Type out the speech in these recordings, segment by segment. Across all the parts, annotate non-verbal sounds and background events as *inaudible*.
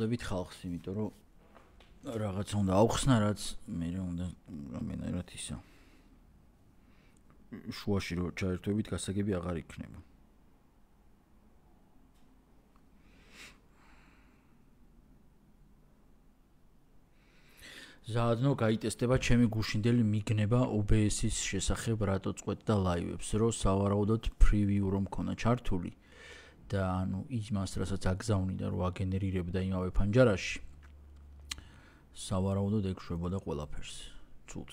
ვაყალობდით ხალხს, იმიტომ რომ რაღაცა უნდა აუხსნა რაც მე რა უნდა რამენად ისა. შუაში რო ჩაერთვებით, გასაგები აღარ იქნება. ზაადნო გაიტესდება ჩემი გუშინდელი მიგნება OBS-ის შესახებ, რატო წყვეტდა ლაივებს, რომ სავარაუდოდ პრივიუ რომ ქონა ჩართული. და ანუ იმას, რასაც აგზავნიდა რომ აგენერირებდა იმავე ფანჯარაში. სავარაუდოდ ეკშვებოდა ყველაფერს, ცუც.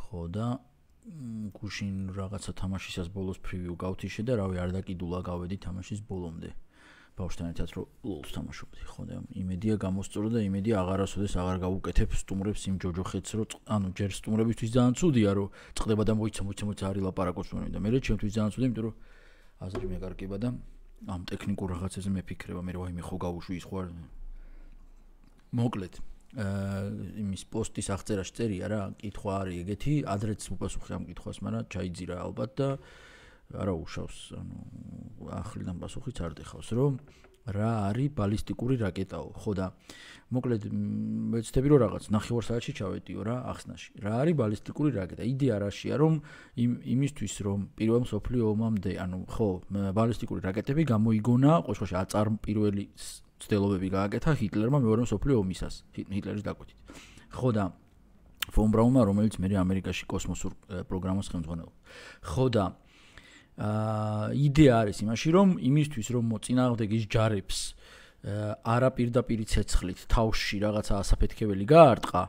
ხო და გუშინ რაღაცა თამაშისას ბოლოს პრივიუ გავთიშე და რავი არ დაკიდულა გავედი თამაშის ბოლომდე. ბავშვთან ერთად რომ ლოლს თამაშობდი, ხო და იმედია გამოსწორო და იმედია აღარასოდეს აღარ გავუკეთებ სტუმრებს იმ ჯოჯოხეთს, რომ ანუ ჯერ სტუმრებისთვის ძალიან ცუდია, რომ წყდება და მოიცა მოიცა მოიცა არი ლაპარაკოს მომენტი და მე რე ჩემთვის ძალიან ცუდი, იმიტომ რომ აზრი მეკარგება და ამ ტექნიკურ რაღაცებზე მეფიქრება მე რაიმე ხო გავუშვი ის ხო არ მოკლედ ა იმის პოსტის აღწერაში წერია რა კითხვა არის ეგეთი ადრესს უპასუხე ამ კითხვას მაგრამ ჩაიძირა ალბათ და არა უშავს ანუ ახლიდან პასუხიც არ დეხავს რომ რა არის ბალისტიკური რაკეტაო? ხო და მოკლედ მეცდები რომ რაღაც ნახევარ საათში ჩავედიო რა ახსნაში. რა არის ბალისტიკური რაკეტა? იდეა რაშია რომ იმ იმისთვის რომ პირველ მსოფლიო ომამდე ანუ ხო ბალისტიკური რაკეტები გამოიგონა ყოველშვაში აწარმ პირველი ცდელობები გააკეთა ჰიტლერმა მეორე მსოფლიო ომისას ჰიტლერის დაკვეთით. ხო და ფონ ბრაუნმა რომელიც მე ამერიკაში კოსმოსურ პროგრამას ხელმძღვანელობდა. ხო და აა იდეა არის იმაში, რომ იმისთვის, რომ მოწინააღმდეგის ჯარებს არა პირდაპირ ცეცხლით თავში რაღაცა ასაფეთქებელი გაარტყა,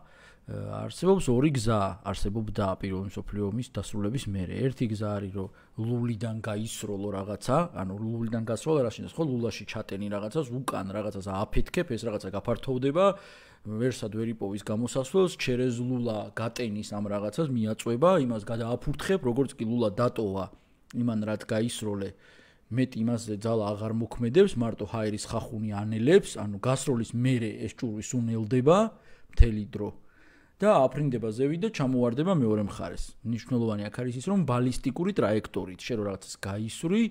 არსებობს ორი გზა, არსებობდა პირველ მსოფლიო ომის დასრულების მერე. ერთი გზა არის, რომ ლულიდან გაისროლო რაღაცა, ანუ ლულიდან გასროლა რა შეიძლება, ხო ლულაში ჩატენი რაღაცას უკან რაღაცას აფეთქებ, ეს რაღაცა გაფართოვდება. ვერსად ვერიპოვის გამოსასვლელს ჩერეზლულა გატენის ამ რაღაცას მიაწובה, იმას გადააფურთხებ, როგორც კი ლულა დატოვა. იმან რად გაისროლე მეტ იმასზე ძალა აღარ მოქმედებს მარტო ჰაირის ხახუნი ანელებს ანუ გასროლის მერე ეს ჭურვის უნელდება მთელი დრო და აფრინდება ზევი და ჩამოვარდება მეორე მხარეს ნიშნულოვანი აქ არის ის რომ ბალისტიკური ტრაექტორიით შე რო რაღაცას გაისვრი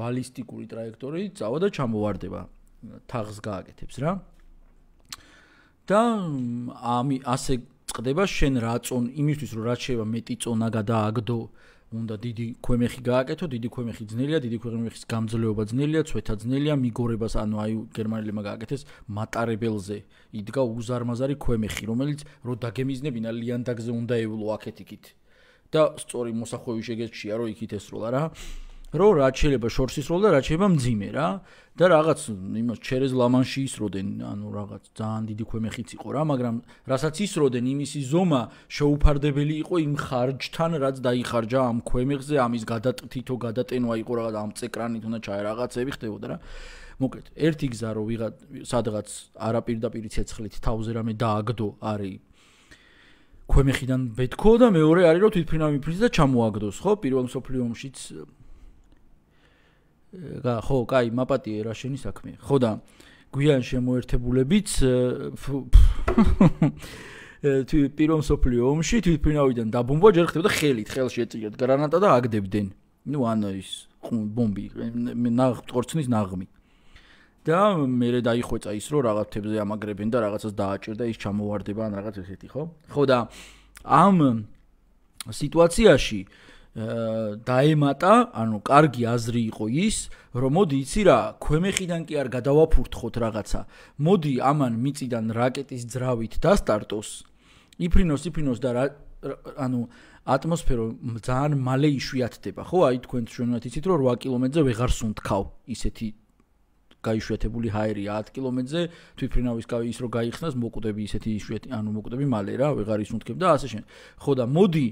ბალისტიკური ტრაექტორიით წავა და ჩამოვარდება თაღს გააკეთებს რა და ამ ასე წდება შენ რაწონ იმისთვის რომ რაც შეიძლება მეტი წონა გადააგდო უნდა დიდი ქვემეხი გააკეთო, დიდი ქვემეხი ძნელია, დიდი ქვემეხის გამძლეობა ძნელია, ცვეთა ძნელია, მიგორებას ანუ აი გერმანელებმა გააკეთეს მატარებელზე. იდგა უზარმაზარი ქვემეხი, რომელიც რო დაგემიზნებინა ლიანდაგზე უნდა ევლო აქეთ იქით. და სწორი მოსახვევი შეგეჩია რომ იქით ესროლა რა. რომ რაც შეიძლება შორს ისროლ და რაც შეიძლება მძიმე რა და რაღაც იმას ჩერეს ლამანში ისროდენ ანუ რაღაც ძალიან დიდი ქვემეხიც იყო რა მაგრამ რასაც ისროდენ იმისი ზომა შოუფარდებელი იყო იმ ხარჯთან რაც დაიხარჯა ამ ქვემეხზე ამის გადატვითო გადატენვა იყო რაღაც ამ წეკრანით უნდა ჩაი რაღაცები ხდებოდა რა მოკლედ ერთი გზა რო ვიღა სადღაც არაპირდაპირ ცეცხლით თავზე რამე დააგდო არის ქვემეხიდან ბეთქო და მეორე არის რომ თვითფრინავი ფრიზი და ჩამოაგდოს ხო პირველ მსოფლიო ომშიც გა ხო, კაი, მაპატიე რა შენი საქმე. ხო და გვიან შემოერთებულებიც *laughs* თუ პირველ სოფლიო ომში თვითფრინავიდან დაბომბვა ჯერ ხდებოდა ხელით, ხელში ეწიოთ გრანატა და აგდებდნენ. ნუ ან ის ბომბი, მე ნაღ წორცნის ნაღმი. და მერე დაიხვეწა ის, რომ რაღაც თებზე ამაგრებენ და რაღაცას დააჭერდა ის ჩამოواردება ან რაღაც ესეთი, ხო? ხო და ამ სიტუაციაში აა დაემატა, ანუ კარგი აზრი იყო ის, რომ მოდი იცი რა, ქვემეხიდან კი არ გადავაფურთხოთ რაღაცა. მოდი ამან მიწიდან რაკეტის ძრავით და スタート ოს. იფრინოს, იფრინოს და რა ანუ ატმოსფერო ძალიან მალე იშვიათდება, ხო? აი თქვენ ჩვენოთ იცით რომ 8 კილომეტრზე ვეღარ სუნთქავ ისეთი გაიშვეთებული ჰაერია 10 კილომეტრზე თვითფრინავის გავი ის რომ გაიხსნას მოკვდები ისეთი იშვიათი, ანუ მოკვდები მალე რა, ვეღარ ისუნთქებ და ასე შემდეგ. ხო და მოდი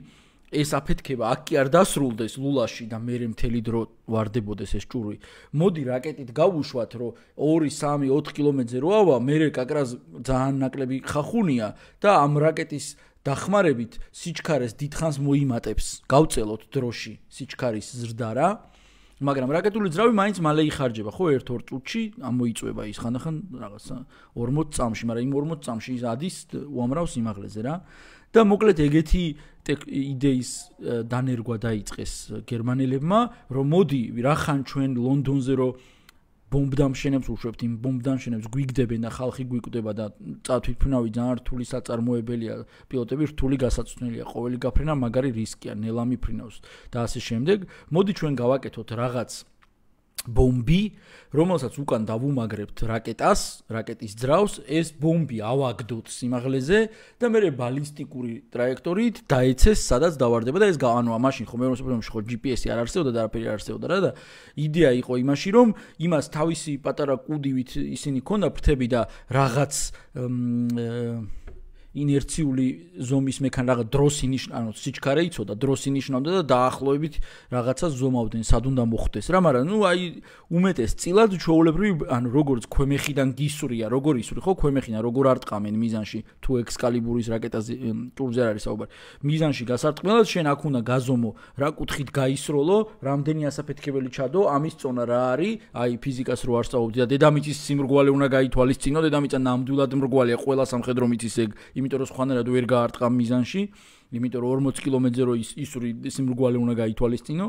ეს აფეთქება აქ კი არ დასრულდეს ლულაში და მე მთელი დრო واردებოდეს ეს ჭური. მოდი რაკეტით გავუშვათ, რომ 2 3 4 კილომეტრზე რო ავა, მე კაკრას ძალიან ნაკლები ხახუნია და ამ რაკეტის დახმარებით სიჩქარეს დიდხანს მოიმატებს. გავწელოთ დროში სიჩქარის ზრდა რა. მაგრამ რაკეტული ძრავი მაინც მალე იხარჯება, ხო, 1-2 წუთში ამოიწובה ის ხანდახან რაღაც 40 წამში, მაგრამ იმ 40 წამში ის ადის უამრავს სიმაღლეზე რა. და მოკლედ ეგეთი იდეის დანერგვა დაიწყეს გერმანელებმა, რომ მოდი, რა ხან ჩვენ ლონდონზე რომ ბომბდამშენებს უშვებთ იმ ბომბდამშენებს გვიგდებენ და ხალხი გვიკვდება და თვითფინავი ძალიან რთული საწარმოებელია პილოტები რთული გასაცნელია ყოველი გაფრენა მაგარი რისკია ნელამი ფრინავს და ასე შემდეგ მოდი ჩვენ გავაკეთოთ რაღაც ბომბი, რომელსაც უკან დავუმაგრებთ რაკეტას, რაკეტის ძრავს, ეს ბომბი ავაგდოთ სიმაღლეზე და მე ბალისტიკური ტრაექტორიით დაეცეს, სადაც დავარდება და ეს ანუ ამაშინ ხომ მე მომსახურებში ხო GPS-ი არ არსებობდა და არაფერი არ არსებობდა რა და იდეა იყო იმაში, რომ იმას თავისი პატარა კუდივით ისინი ქონდა ფრთები და რაღაც ინერციული ზომის მექანი რაღაც დროს ინიშნავდა, ანუ სიჩქარე იცოდა, დროს ინიშნავდა და დაახლოებით რაღაცა ზომავდნენ, სად უნდა მოხდეს რა, მაგრამ ნუ აი უმეტეს წილად ჩაოლებრივი, ანუ როგორც ქვემეხიდან გისურია, როგორ ისური ხო ქვემეხიდან, როგორ არტყამენ მიზანში, თუ ექსკალიბურის რაკეტაზე ტურზე არის საუბარი. მიზანში გასარტყმელად შენ აქ უნდა გაზომო რა კუთხით გაისროლო, რამდენი ასაფეთქებელი ჩადო, ამის წონა რა არის, აი ფიზიკას რო არ სწავლობდი და დედამიწის სიმრგვალე უნდა გაითვალისწინო, დედამიწა ნამდვილად მრგვალია, ყველა სამხედრო მიწის ეგ იმ იმიტომ რომ სხვანაირად ვერ გაარტყა მიზანში, იმიტომ რომ 40 კილომეტრზე რო ის ისური სიმრგვალე უნდა გაითვალისწინო,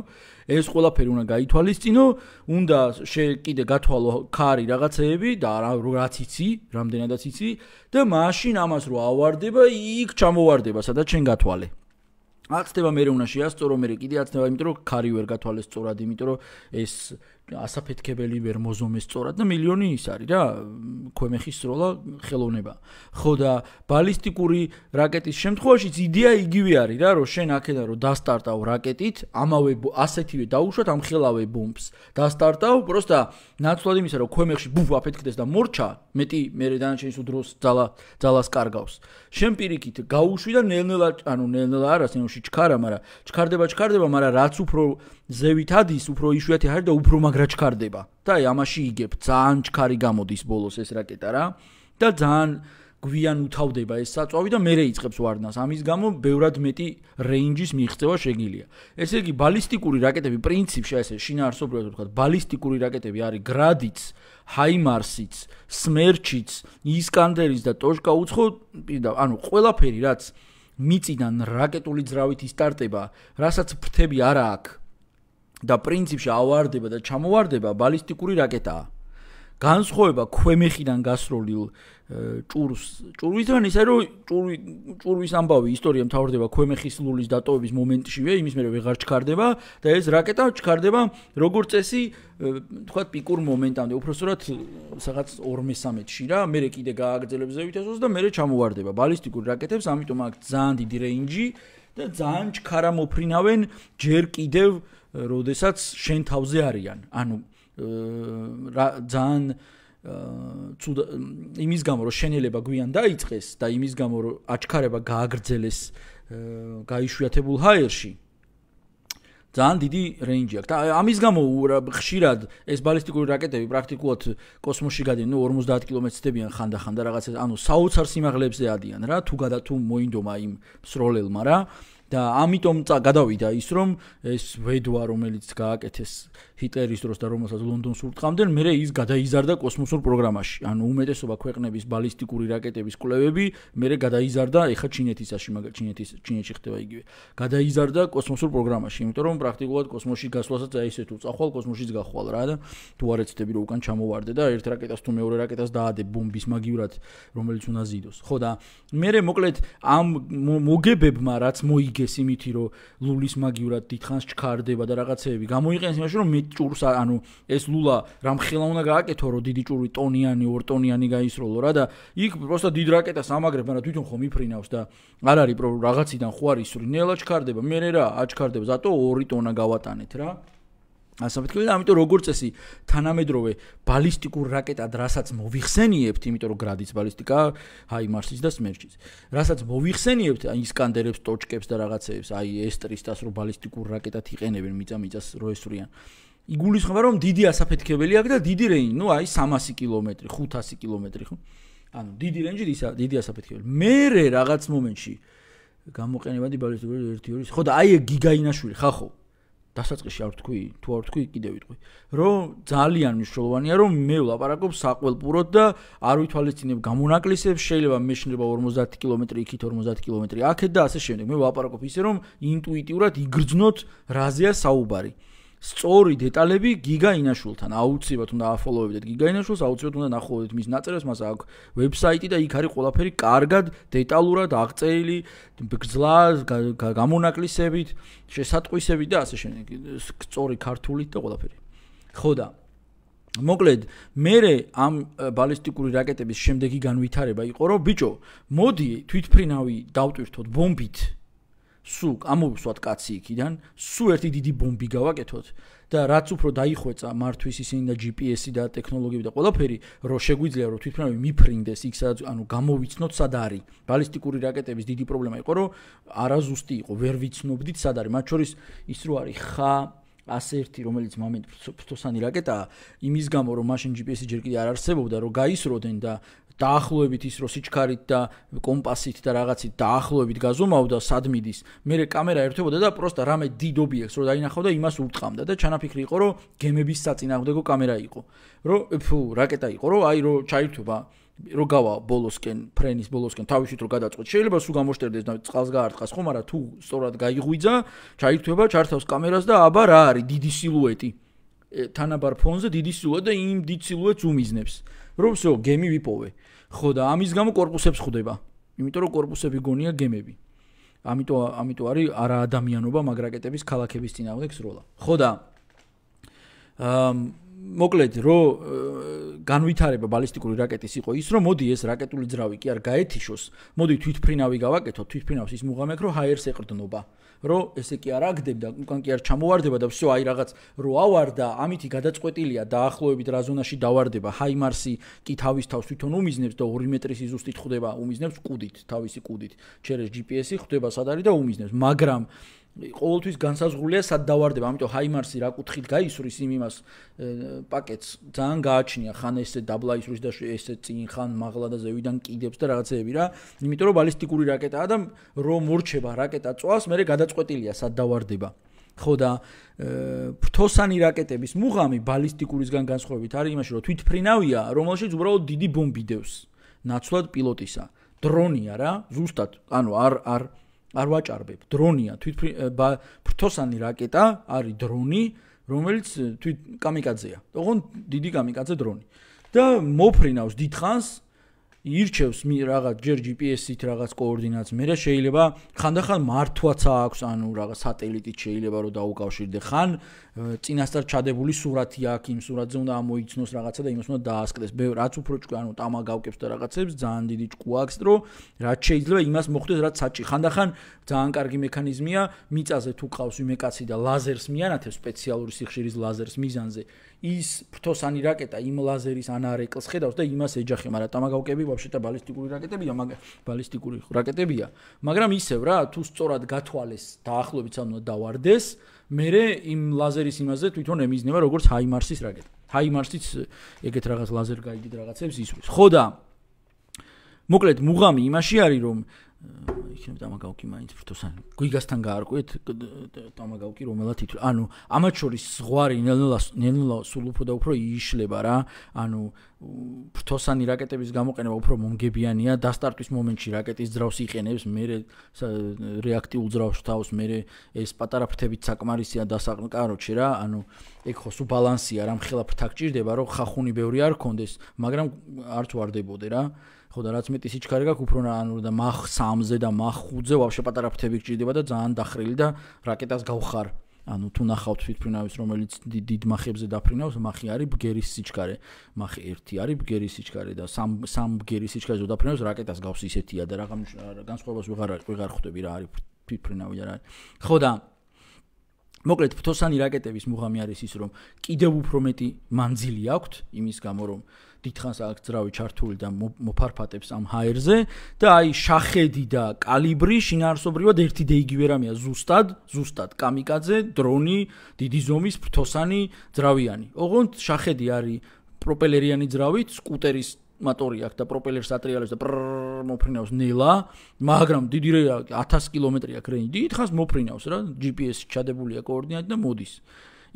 ეს ყველაფერი უნდა გაითვალისწინო, უნდა შე კიდე გათვალო ქარი რაღაცეები და რაც იცი, რამდენადაც იცი და მაშინ ამას რო ავარდება, იქ ჩამოვარდება, სადაც შენ გათვალე. აღწდება მე რომ უნდა შეასწორო მე კიდე აღწდება იმიტომ რომ ქარი ვერ გათვალეს სწორად იმიტომ რომ ეს ასაფეთქებელი ვერ მოზომეს სწორად და მილიონი ის არის რა ქვემეხის როლა ხელოვნება ხო და ბალისტიკური რაკეტის შემთხვევაშიც იდეა იგივე არის რა რომ შენ აქედა რომ და スタ რტავ რაკეტით ამავე ასეთივე დაუშვათ ამხელავე ბომბს და スタ რტავ უბრალოდ ნაცვლად იმისა რომ ქვემეხში ბუბ აფეთქდეს და მორჩა მეტი მეორე დანარჩენი სულ დროს ძალა ძალას კარგავს შენ პირიქით გაუშვი და ნელ-ნელა ანუ ნელ-ნელა არა შენში ჩქარა მაგრამ ჩქარდება ჩქარდება მაგრამ რაც უფრო ზევით ადის უფრო იშვიათი არის და უფრო მაგ რა ჩქარდება და აი ამაში იგებ ძალიან ჩქარი გამოდის ბოლოს ეს რაკეტა რა და ძალიან გვიან უთავდება ეს საწვავი და მე რეიცხებს ვარდნას ამის გამო ბევრად მეტი რეინჯის მიღწევა შეგიძლია ესე იგი ბალისტიკური რაკეტები პრინციპში ესე შინაარსს უბრალოდ ვთქვათ ბალისტიკური რაკეტები არის გრადიც ჰაიმარსიც სმერჩიც ისკანდერის და ტოშკა უცხო ანუ ყველაფერი რაც მიწიდან რაკეტული ძრავით ისტარტება რასაც ფრთები არა აქვს და პრინციპში ავარდება და ჩამოვარდება ბალისტიკური რაკეტაა. განსხვავება ქვემეხიდან გასროლილ ჭურს ჭურვისგან ისე რომ ჭურვი ჭურვის ამბავი ისტორია მთავრდება ქვემეხის ლულის დატოვების მომენტშივე იმის მერე ვეღარ ჩქარდება და ეს რაკეტა ჩქარდება როგორც წესი თქვათ პიკურ მომენტამდე უბრალოდ სადღაც 2-3-ში რა მერე კიდე გააგრძელებს ზევითასოს და მერე ჩამოვარდება ბალისტიკურ რაკეტებს ამიტომ აქ ძალიან დიდი რეინჯი და ძალიან ჩქარა მოფრინავენ ჯერ კიდევ აა როდესაც შენ თავზე არიან. ანუ რა ძალიან ცუდა იმის გამო რომ შენელება გვიან დაიწყეს და იმის გამო რომ აჩქარება გააგრძელეს გაიშვიათებულ ჰაერში ძალიან დიდი რეინჯი აქვს და ამის გამო ხშირად ეს ბალისტიკური რაკეტები პრაქტიკულად კოსმოსში გადიან ნუ 50 კილომეტრიდან ხანდახან და რაღაცა ანუ საოცარ სიმაღლებზე ადიან რა თუ გადა თუ მოინდომა იმ სროლელმა რა აა და ამიტომ წა გადავიდა ის რომ ეს ვედვა რომელიც გააკეთეს ჰიტერის დროს და რომელსაც ლონდონს ურტყამდნენ, მერე ის გადაიზარდა კოსმოსურ პროგრამაში. ანუ უმეტესობა ქვეყნების ბალისტიკური რაკეტების კვლევები მერე გადაიზარდა, ეხა ჩინეთისაში, მაგრამ ჩინეთის ჩინეთში ხდება იგივე. გადაიზარდა კოსმოსურ პროგრამაში, იმიტომ რომ პრაქტიკულად კოსმოსში გასვლასაც აი ესე თუ წახვალ კოსმოსშიც გახვალ რა და თუ არ ეცდები რომ უკან ჩამოვარდე და ერთ რაკეტას თუ მეორე რაკეტას დაადე ბომბის მაგივრად, რომელიც უნდა ზიდოს. ხო და მერე მოკლედ ამ მოგებებმა რაც მოიგეს იმითი რომ ლულის მაგივრად დითხანს ჩქარდება და რაღაცეები გამოიყენეს იმაში რომ მე დიდ ჭურს ანუ ეს ლულა რამ ხელა უნდა გააკეთო რომ დიდი ჭური ტონიანი ორტონიანი გაისროლო რა და იქ просто დიდ რაკეტას ამაგრებ მაგრამ თვითონ ხომ იფრინავს და არ არის პრო რაღაციდან ხო არის ისრინელა ჩქარდება მე რა აჩქარდება зато 2 ტონა გავატანეთ რა ასე ვთქვი და ამიტომ როგორც წესი თანამედროვე ბალისტიკურ რაკეტად რასაც მოвихსენიებთ იმიტომ რომ გრადის ბალისტიკა ჰაიმარსის და სმერჩის რასაც მოвихსენიებთ აი ისკანდერებს ტოჩკებს და რაღაცეებს აი ესტრისტას რო ბალისტიკურ რაკეტად იყენებენ მიწა-მიწას როესურიან იგულისხმება რომ დიდი ასაფეთქებელი აქვს და დიდი რეინჯი, ნუ აი 300 კილომეტრი, 500 კილომეტრი ხო? ანუ დიდი რეინჯი ისა დიდი ასაფეთქებელი. მე რე რაღაც მომენტში გამოყენებადი ბალის 1-2. ხო და აი გიგაინაშვილი ხახო. დასაწყისში არ ვთქვი, თუ არ ვთქვი, კიდე ვიტყვი, რომ ძალიან მნიშვნელოვანია რომ მე ვლაპარაკობ საყველპუროდ და არ ვითვალისწინებ გამონაკლისებს, შეიძლება მე შნება 50 კილომეტრი იქით, 50 კილომეტრი აქეთ და ასე შემდეგ. მე ვლაპარაკობ ისე რომ ინტუიტიურად იგრძნოთ რაზეა საუბარი. სწორი დეტალები გიგა ინაშულთან აუცილებლად უნდა აფოლოვებდეთ გიგა ინაშულს აუცილებლად უნდა ნახულობდეთ მის ნაწერებს მას აქვს ვებსაიტი და იქ არის ყველაფერი კარგად დეტალურად აღწერილი გზლა გამონაკლისებით შესატყვისებით და ასე შემდეგ სწორი ქართულით და ყველაფერი ხო და მოკლედ მე ამ ბალისტიკური რაკეტების შემდეგი განვითარება იყო რომ ბიჭო მოდი თვითფრინავი დავტვირთოთ ბომბით სუ გამოვისვათ კაცი იქიდან, სუ ერთი დიდი ბომბი გავაკეთოთ და რაც უფრო დაიხვეწა მართვის ისინი და GPS-ი და ტექნოლოგიები და ყველაფერი, რომ შეგვიძლია რომ თვითონ მიფრინდეს იქ სადაც ანუ გამოვიცნოთ სად არის. ბალისტიკური რაკეტების დიდი პრობლემა იყო, რომ არაზუსტი იყო, ვერ ვიცნობდით სად არის. მათ შორის ის რო არის ხა ასე ერთი რომელიც მომენტ ფრთოსანი რაკეტაა იმის გამო რომ მაშინ GPS-ი ჯერ კიდე არ არსებობდა რომ გაისროდნენ და დაახლოებით ის რო სიჩქარით და კომპასით და რაღაცით დაახლოებით გაზომავდა სადმიდის. მე კამერა ერთვებოდა და პროსტა რამე დიდ ობიექტს რო დაინახავ და იმას ურტყამდა და ჩანაფიქრი იყო რომ გემების საწინააღმდეგო კამერა იყო. რო ფუ რაკეტა იყო რო აი რო ჩაირთვება რო გავა ბოლოსკენ ფრენის ბოლოსკენ თავისით რო გადაწყვეტ შეიძლება სულ გამოშტერდეს და წყალს გაარტყას ხო მაგრამ თუ სწორად გაიღვიძა ჩაირთვება ჩართავს კამერას და აბა რა არის დიდი სილუეტი თანაბარ ფონზე დიდი სილუეტი და იმ დიდ სილუეტს უმიზნებს რომ всё, გემი ვიპოვე. ხო და ამის გამო корпуსებს ხდება. იმიტომ რომ корпуსები გონია გემები. ამიტომ ამიტომ არის არა ადამიანობა მაგ რაკეტების ქალაქების წინააღმდეგ ზროლა. ხო და აა მოკლედ რო განვითარება ბალისტიკური რაკეტის იყო ის რომ მოდი ეს რაკეტული ძრავი კი არ გაეთიშოს მოდი თვითფრინავი გავაკეთო თვითფრინავს ის მუღამეკრო ჰაიერს ეყრდნობა რო ესე კი არ აგდებდა უკან კი არ ჩამოვარდება და всё აი რაღაც რო ავარდა ამითი გადაწყვეტილია დაახლოებით რა ზონაში დავარდება ჰაიმარსი კი თავის თავს თვითონ უმიზნებს და 2 მეტრის იზუსტით ხვდება უმიზნებს კუდით თავისი კუდით ჩერეს GPS-ი ხვდება სად არის და უმიზნებს მაგრამ ყოველთვის განსაზღვრულია სად დავარდება, ამიტომ ჰაიმარსი რა კუთხით გაისურის იმ იმას პაკეტს ძალიან გააჩნია ხან ესე დაბლა ისურს და ესე წინ ხან მაღლა და ზევიდან კიდებს და რაღაცეები რა. იმიტომ რომ ბალისტიკური რაკეტაა და რომ მორჩება რაკეტა წვას, მე გადაწყვეტილია სად დავარდება. ხო და ფრთოსანი რაკეტების მუღამი ბალისტიკურისგან განსხვავებით არის იმაში, რომ თვითფრინავია, რომელშიც უბრალოდ დიდი ბომბი დევს. ნაცვლად პილოტისა. დრონია რა, ზუსტად. ანუ არ არ არ ვაჭარბებ. დრონია, თვით ფრთოსანი რაკეტა არის დრონი, რომელიც თვით კამიკაძეა. თქო დიდი კამიკაძე დრონი. და მოფრინავს დიდხანს, ირჩევს მი რაღაც ჯერ GPS-ით რაღაც კოორდინატს, მე რა შეიძლება ხანდახან მართვაც აქვს, ანუ რაღაც სატელიტით შეიძლება რომ დაუკავშირდე ხან წინასწარ ჩადებული სურათი აქვს, იმ სურათზე უნდა ამოიცნოს რაღაცა და იმას უნდა დაასკდეს. ბევრ რაც უფრო ჭკვი, ანუ ტამა გავკებს და რაღაცებს ძალიან დიდი ჭკუ აქვს, რომ რაც შეიძლება იმას მოხდეს, რაც საჭი. ხანდახან ძალიან კარგი მექანიზმია, მიწაზე თუ ყავს იმე კაცი და ლაზერს მიანათებს, სპეციალური სიხშირის ლაზერს მიზანზე, ის ფრთოსანი რაკეტა იმ ლაზერის ანარეკლს ხედავს და იმას ეჯახი, მაგრამ ტამაგავკები ვაფშე და ბალისტიკური რაკეტებია, მაგრამ ბალისტიკური რაკეტებია. მაგრამ ისევ რა, თუ სწორად გათვალეს და ახლობიც ამნა დავარდეს, მერე იმ ლაზერის იმაზე თვითონ ემიზნება როგორც ჰაიმარსის რაკეტა. ჰაიმარსიც ეგეთ რაღაც ლაზერ გაიგდ რაღაცებს ისურვის. ხო და მოკლედ, მუღამი იმაში არის, რომ იქნებ დამაგავკი მაინც ფრთოსან გიგასთან გაარკვეთ დამაგავკი რომელად თვით ანუ ამათ შორის ზღვარი ნელნელა ნელნელა სულ უფრო და უფრო იიშლება რა ანუ ფრთოსანი რაკეტების გამოყენება უფრო მომგებიანია და სტარტის მომენტში რაკეტის ძრავს იყენებს მე რეაქტიულ ძრავს თავს მე ეს პატარა ფრთებით საკმარისია დასაყნა კაროჩი რა ანუ ეგ ხო სუ ბალანსია რა მხელა ფრთა გჭირდება რომ ხახუნი ბევრი არ კონდეს მაგრამ არც واردებოდე რა ხო და რაც მეტი სიჩქარე გაქვს უფრო ანუ და მახ 3-ზე და მახ 5-ზე ვაფშე პატარა ფრთები გჭირდება და ძალიან დახრილი და რაკეტას გავხარ ანუ თუ ნახავთ თვითფრინავის რომელიც დიდ მახებზე დაფრინავს მახი არის ბგერის სიჩქარე მახი 1 არის ბგერის სიჩქარე და 3 3 ბგერის სიჩქარე ზოდაფრინავს რაკეტას გავს ისეთია და რაღა განსხვავებას ვეღარ არის ვეღარ ხვდები რა არის თვითფრინავი რა არის ხო და მოკლედ ფთოსანი რაკეტების მუღამი არის ის რომ კიდევ უფრო მეტი მანძილი აქვთ იმის გამო რომ დითხანს აქვს ძრავი ჩართული და მოფარფატებს ამ ჰაერზე და აი შახედი და კალიბრი შინაარსობრივად ერთი და იგივე რამეა ზუსტად ზუსტად კამიკაძე დრონი დიდი ზომის ფრთოსანი ძრავიანი ოღონდ შახედი არის პროპელერიანი ძრავით სკუტერის მოტორი აქვს და პროპელერს ატრიალებს და პრრ მოფრინავს ნელა, მაგრამ დიდი რე 1000 კილომეტრი აქვს რენი. დიდხანს მოფრინავს რა, GPS-ში ჩადებულია კოორდინატები და მოდის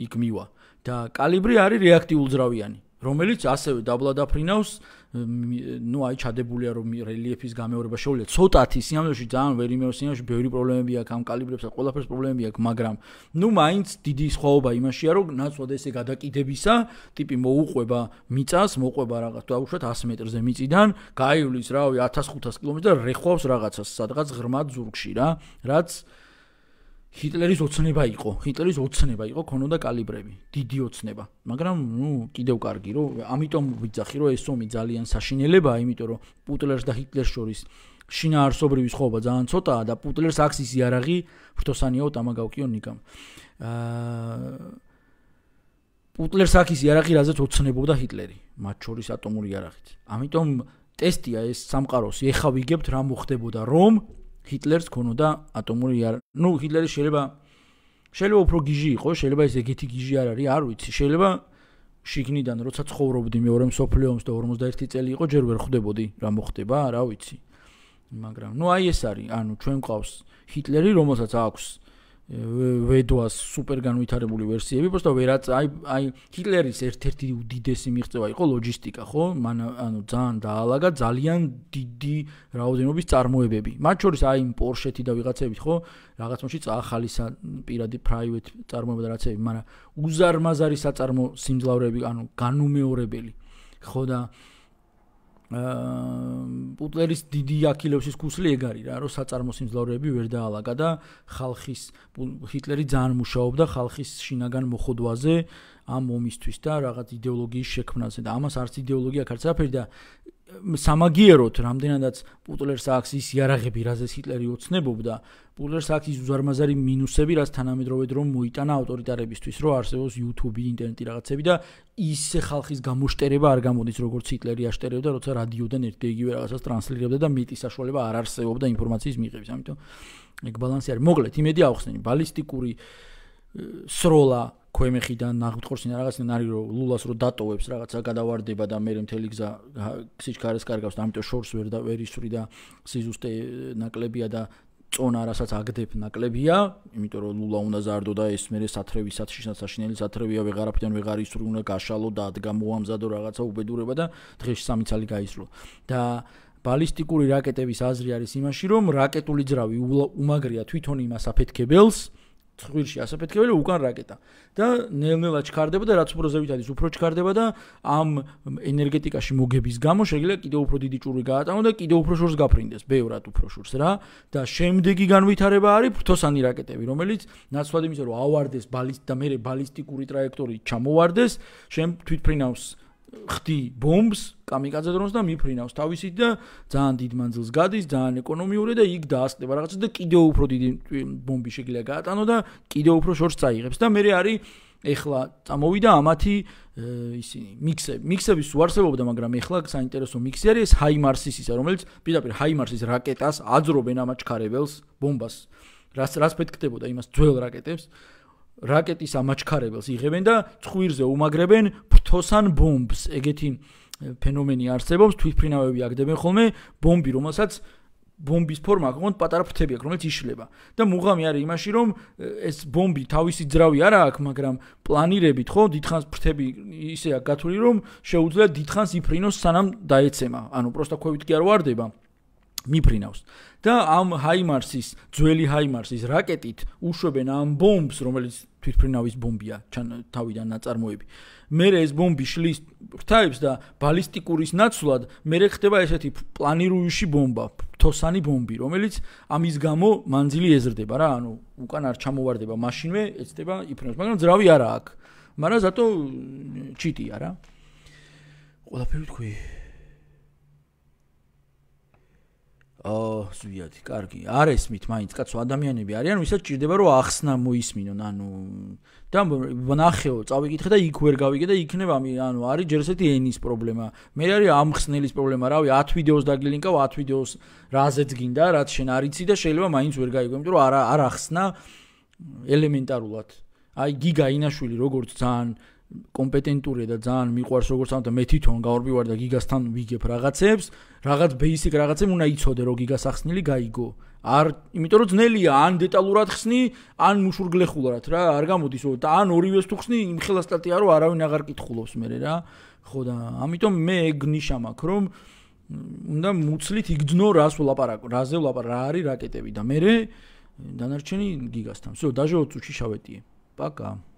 იქ მივა. და კალიბრი არის რეაქტიულ ძრავიანი. რომელიც ასევე დაბლადაფრინავს ну აი ჩადებულია რომ რელიეფის გამეორება შეუძლია ცოტათი სიამოვნებში ძალიან ვერ იმეოს სიამოვნებში ბევრი პრობლემები აქვს ამ კალიბრებსა ყველაფერს პრობლემები აქვს მაგრამ ну მაინც დიდი სხვაობა იმაშია რომ ნაცვლად ესე გადაკიდებისა ტიპი მოუყვება მიწას მოყვება რაღაც დაუშვათ 100 მეტრზე მიწიდან გაივლის რავი 1500 კილომეტრი და რეხავს რაღაცას სადღაც ღრმა ზურგში რა რაც ჰიტლერის ოცნება იყო, ჰიტლერის ოცნება იყო, ქონოდა კალიბრები, დიდი ოცნება. მაგრამ, ნუ, კიდევ კარგი, რომ ამიტომ ვიძახი, რომ ეს ომი ძალიან საშინელებაა, იმიტომ რომ პუტლერს და ჰიტლერს შორის შინაარსობრივი სხვაობა ძალიან ცოტაა და პუტლერს აქვს ის იარაღი, ფრთოსანიაო დამაგავკიო ნიკამ. აა პუტლერს აქვს ის იარაღი, რაზეც ოცნებობდა ჰიტლერი, მათ შორის ატომური იარაღით. ამიტომ ტესტია ეს სამყაროს, ეხავიგებთ რა მოხდებოდა რომ ჰიტლერს ქონოდა ატომური იარ. ნუ ჰიტლერი შეიძლება შეიძლება უფრო გიჟი იყო, შეიძლება ეს ეგეთი გიჟი არ არის, არ ვიცი, შეიძლება შიგნიდან როცა ცხოვრობდი მეორე მსოფლიოს და 51 წელი იყო, ჯერ ვერ ხვდებოდი რა მოხდება, რა ვიცი. მაგრამ ნუ აი ეს არის, ანუ ჩვენ გვყავს ჰიტლერი, რომელსაც აქვს ვედოას სუპერ განვითარებული ვერსიები, просто ვერაც აი აი ჰიტლერის ერთ-ერთი უდიდესი მიღწევა იყო ლოჯისტიკა, ხო? მან ანუ ძალიან დაალაგა ძალიან დიდი რაოდენობის წარმოებები. მათ შორის აი იმ პორშეთი და ვიღაცებით, ხო? რაღაცნაირში წახალისა პირადი პრაივეთ წარმოება და რაცები, მაგრამ უზარმაზარი საწარმო სიმძლავრეები, ანუ განუმეორებელი. ხო და აა პუტლერის დიდი აქილევსის ქუსლი ეგ არის რა, რომ საწარმოს იმძლავრები ვერ დაალაგა და ხალხის ჰიტლერი ძალიან მუშაობდა ხალხის შინაგან მოხოდვაზე, ამ მომისთვის და რაღაც идеოლოგიის შექმნაზე და ამას არც идеოლოგია არც არაფერი და სამაგიეროთ რამდენადაც პუტლერს აქვს ის იარაღები, რაზეც ჰიტლერი ოცნებობდა, პუტლერს აქვს ის უზარმაზარი მინუსები, რაც თანამედროვე დრო მოიტანა ავტორიტარებისთვის, რომ არსებობს YouTube, ინტერნეტი რაღაცები და ის ხალხის გამოშტერება არ გამოდის, როგორც ჰიტლერი აშტერებდა, როცა რადიოდან ერთ დღეივე რაღაცას ტრანსლირებდა და მეტი საშუალება არ არსებობდა ინფორმაციის მიღების, ამიტომ ეგ ბალანსი არის. მოკლედ, იმედია ახსენე, ბალისტიკური სროლა ქვემე ხიდან ნახვთხორცინა რაღაცნაირად არის რომ ლულას რო დატოვებს რაღაცა გადავარდება და მე მთელი გზა სიჩქარეს კარგავს და ამიტომ შორს ვერ და ვერისვრი და სიზუსტე ნაკლებია და წონა რასაც აგდებ ნაკლებია იმიტომ რომ ლულა უნდა ზარდო და ეს მე სათრევისაც შეშნაშნელი სათრევია ვეღარაფრიდან ვეღარ ისრული უნდა გაშალო და ადგა მოამზადო რაღაცა უბედურება და დღეში სამი ცალი გაისრულო და ბალისტიკური რაკეტების აზრი არის იმაში რომ რაკეტული ძრავი უმაგრია თვითონ იმას აფეთქებელს ცხვირში ასაფეთქებელი უკან რაკეტა და ნელ-ნელა ჩქარდებოდა რაც უფრო ზევით არის უფრო ჩქარდებოდა ამ ენერგეტიკაში მოგების გამო შეიძლება კიდე უფრო დიდი ჭური გაატანონ და კიდე უფრო შორს გაფრინდეს ბევრად უფრო შორს რა და შემდეგი განვითარება არის ფრთოსანი რაკეტები რომელიც ნაცვლად იმისა რომ ავარდეს ბალისტ და მეორე ბალისტიკური ტრაექტორიით ჩამოვარდეს შემ თვითფრინავს ხდი ბომბს, კამიკაძე დრონს და მიფრინავს თავისი და ძალიან დიდ მანძილს გადის, ძალიან ეკონომიური და იქ დაასტება რაღაცა და კიდევ უფრო დიდი ბომბი შეიძლება გაატანო და კიდევ უფრო შორს წაიღებს და მე არის ეხლა წამოვიდა ამათი ისინი მიქსები. მიქსები სულ არსებობდა, მაგრამ ეხლა საინტერესო მიქსი არის ეს ჰაიმარსის ისა, რომელიც პირდაპირ ჰაიმარსის რაკეტას აძრობენ ამ აჩქარებელს, ბომბას. რას რას ფეთქდებოდა იმას ძველ რაკეტებს. რაკეტის ამაჩქარებელს იღებენ და ცხვირზე უმაგრებენ ფრთოსან ბომბს. ეგეთი ფენომენი არსებობს, თვითფრინავები აგდებენ ხოლმე ბომბი, რომელსაც ბომბის ფორმა აქვს, მაგრამ პატარა ფრთები აქვს, რომელიც იშლება. და მუღამი არის იმაში, რომ ეს ბომბი თავისი ძრავი არა აქვს, მაგრამ პლანირებით ხო, დითხანს ფრთები ისეა გათვლილი, რომ შეუძლია დითხანს იფრინოს სანამ დაეცემა. ანუ პროსტა ქვევით კი არ واردება. მიფრინავს და ამ ჰაიმარსის ძველი ჰაიმარსის რაკეტით უშვებენ ამ ბომბს რომელიც თვითფრინავის ბომბია ჩან თავიდან ნაწარმოები მე ეს ბომბი შლის ფრთაებს და ბალისტიკურის ნაცვლად მე ხდება ესეთი პლანირუიში ბომბა თოსანი ბომბი რომელიც ამის გამო მანძილი ეზრდება რა ანუ უკან არ ჩამოვარდება მაშინვე ეცდება იფრინავს მაგრამ ძრავი არა აქვს მაგრამ ზატო ჩიტია რა ყველაფერი თქვი ა სვიათი, კარგი. არ ესმით მაინც კაცო ადამიანები არიან, ვისაც ჭირდება რომ ახსნა მოისმინონ, ანუ და ნახეო, წავიკითხე და იქ ვერ გავიგე და იქნება მე, ანუ არის ჯერ ესეთი ენის პრობლემა. მე არის ამხსნელის პრობლემა, რავი, 10 ვიდეოს დაგლინკავ, 10 ვიდეოს რაზეც გინდა, რაც შენ არიცი და შეიძლება მაინც ვერ გაიგო, იმიტომ რომ არა არ ახსნა ელემენტარულად. აი გიგა ინაშვილი როგორც ძალიან კომპეტენტურია და ძალიან მიყვარს როგორც ამ და მე თვითონ გავარბივარ და გიგასთან ვიგებ რაღაცებს, რაღაც ბეისიკ რაღაცემ უნდა იცოდე რო გიგას ახსნილი გაიგო. არ, იმიტომ რომ ძნელია ან დეტალურად ხსნი, ან მუშურგლეხულად რა, არ გამოდის და ან ორივეს თუ ხსნი, იმხელა სტატია რო არავინ აღარ კითხულობს მერე რა. ხო და ამიტომ მე ეგნიშა მაქვს რომ უნდა მუცლით იგძნო რას ვლაპარაკო, რაზე ვლაპარაკო, რა არის რაკეტები და მე დანარჩენი გიგასთან. ვсё, დაჟეოთ წუჩი შავეტიე. პაკა.